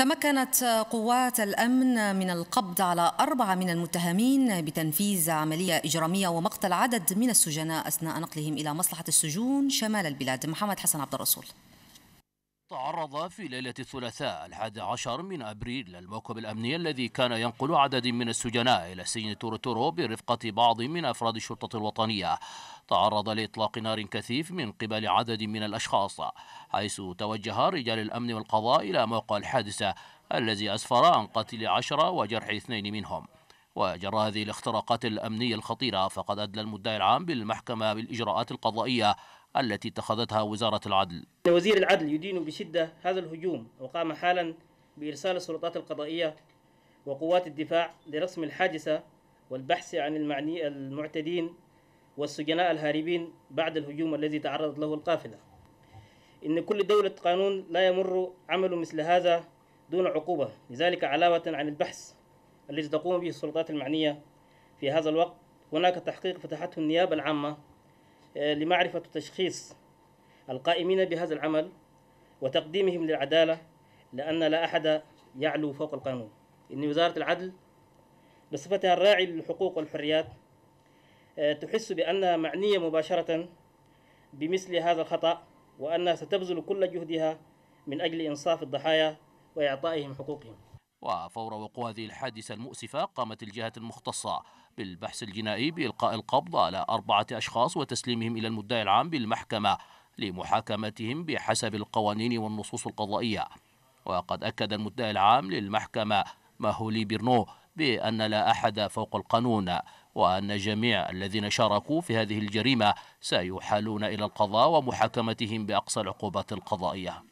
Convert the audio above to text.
تمكنت قوات الأمن من القبض على أربعة من المتهمين بتنفيذ عملية إجرامية ومقتل عدد من السجناء أثناء نقلهم إلى مصلحة السجون شمال البلاد محمد حسن عبد الرسول تعرض في ليلة الثلاثاء الحادي عشر من أبريل للموكب الأمني الذي كان ينقل عدد من السجناء إلى سجن تورتورو برفقة بعض من أفراد الشرطة الوطنية تعرض لإطلاق نار كثيف من قبل عدد من الأشخاص حيث توجه رجال الأمن والقضاء إلى موقع الحادثة الذي أسفر عن قتل عشرة وجرح اثنين منهم وجرى هذه الاختراقات الأمنية الخطيرة فقد أدلى المدعي العام بالمحكمة بالإجراءات القضائية التي اتخذتها وزارة العدل وزير العدل يدين بشدة هذا الهجوم وقام حالا بإرسال السلطات القضائية وقوات الدفاع لرسم الحادثة والبحث عن المعني المعتدين والسجناء الهاربين بعد الهجوم الذي تعرضت له القافلة إن كل دولة قانون لا يمر عمل مثل هذا دون عقوبة لذلك علاوة عن البحث الذي تقوم به السلطات المعنية في هذا الوقت هناك تحقيق فتحته النيابة العامة آه، لمعرفة تشخيص القائمين بهذا العمل وتقديمهم للعدالة لأن لا أحد يعلو فوق القانون إن وزارة العدل بصفتها الراعي للحقوق والحريات آه، تحس بأنها معنية مباشرة بمثل هذا الخطأ وأنها ستبذل كل جهدها من أجل إنصاف الضحايا وإعطائهم حقوقهم وفور وقوع هذه الحادثة المؤسفة قامت الجهات المختصة بالبحث الجنائي بإلقاء القبض على أربعة أشخاص وتسليمهم إلى المدعي العام بالمحكمة لمحاكمتهم بحسب القوانين والنصوص القضائية وقد أكد المدعي العام للمحكمة ماهولي بيرنو بأن لا أحد فوق القانون وأن جميع الذين شاركوا في هذه الجريمة سيحالون إلى القضاء ومحاكمتهم بأقصى العقوبات القضائية